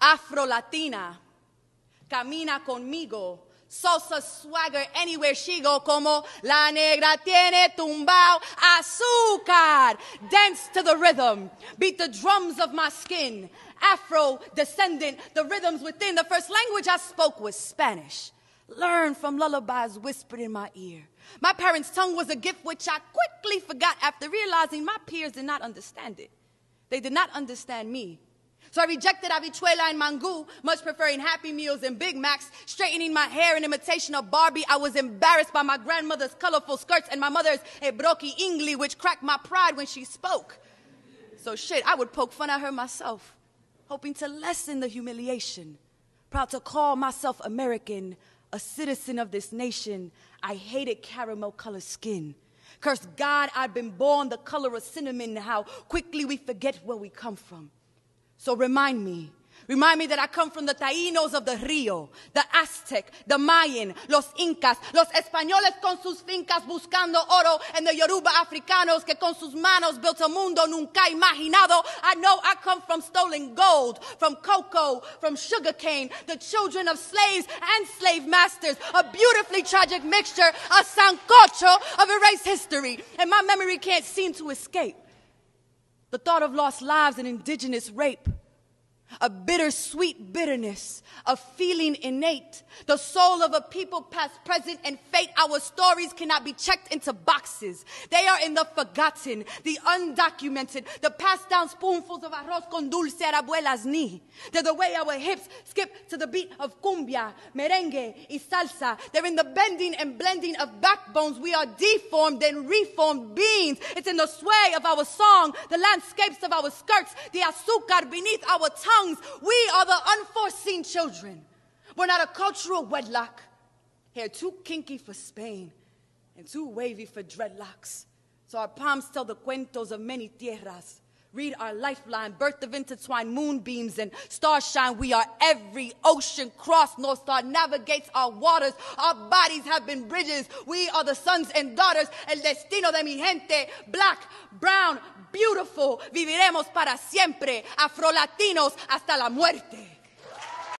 afro-latina, camina conmigo. Salsa swagger anywhere she go, como la negra tiene tumbao azúcar. Dance to the rhythm, beat the drums of my skin. Afro descendant, the rhythms within. The first language I spoke was Spanish. Learn from lullabies whispered in my ear. My parents' tongue was a gift which I quickly forgot after realizing my peers did not understand it. They did not understand me. So I rejected Avichuela and Mangu, much preferring Happy Meals and Big Macs, straightening my hair in imitation of Barbie. I was embarrassed by my grandmother's colorful skirts and my mother's Ebroki Ingli, which cracked my pride when she spoke. So shit, I would poke fun at her myself, hoping to lessen the humiliation. Proud to call myself American, a citizen of this nation, I hated caramel colored skin. Curse God, I'd been born the color of cinnamon, how quickly we forget where we come from. So remind me. Remind me that I come from the Taínos of the Rio, the Aztec, the Mayan, los Incas, los españoles con sus fincas buscando oro, and the Yoruba africanos que con sus manos built a mundo nunca imaginado. I know I come from stolen gold, from cocoa, from sugarcane, the children of slaves and slave masters, a beautifully tragic mixture, a sancocho of erased history, and my memory can't seem to escape the thought of lost lives and indigenous rape, a bittersweet bitterness, a feeling innate, the soul of a people past, present, and fate. Our stories cannot be checked into boxes. They are in the forgotten, the undocumented, the passed down spoonfuls of arroz con dulce at abuela's knee. They're the way our hips skip to the beat of cumbia, merengue, y salsa. They're in the bending and blending of backbones. We are deformed and reformed beings. It's in the sway of our song, the landscapes of our skirts, the azúcar beneath our tongue tongues. We are the unforeseen children. We're not a cultural wedlock. Hair too kinky for Spain and too wavy for dreadlocks. So our palms tell the cuentos of many tierras. Read our lifeline, birth of intertwined moonbeams and starshine. We are every ocean cross, North Star navigates our waters. Our bodies have been bridges. We are the sons and daughters. El destino de mi gente, black, brown, beautiful. Viviremos para siempre, afro latinos hasta la muerte.